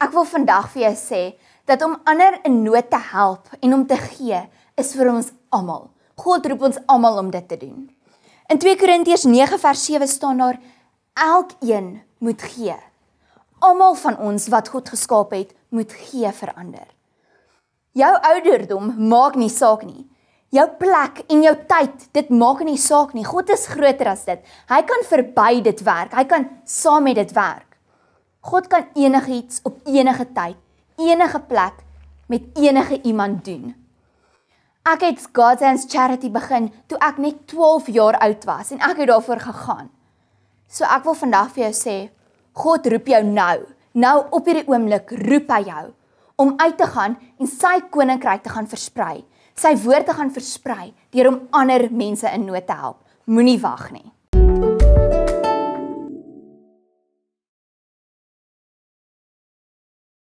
Ek wil vandag vir jou sê dat om ander in nood te help en om te gee is vir ons almal. God roep ons almal om dit te doen. In 2 Korintiërs 9:7 staan daar elkeen moet gee. Almal van ons wat God geskaap het, moet gee vir ander. Jou ouderdom maak nie saak nie. Jou plek en jou tyd, dit maak nie saak nie. God is groter as dit. Hy kan verby dit werk. Hy kan saam met dit werk. God kan enigiets op enige tyd, enige plek met enige iemand doen. Ek het God's Hands Charity begin toe ek net 12 jaar oud was en ek het daarvoor gegaan. So ek wil vandag vir jou sê, God roep jou nou. Nou op hierdie oomblik roep hy jou om uit te gaan en sy koninkryk te gaan versprei, sy woord te gaan versprei deur om ander mense in nood te help. Moenie wag nie. Wacht nie.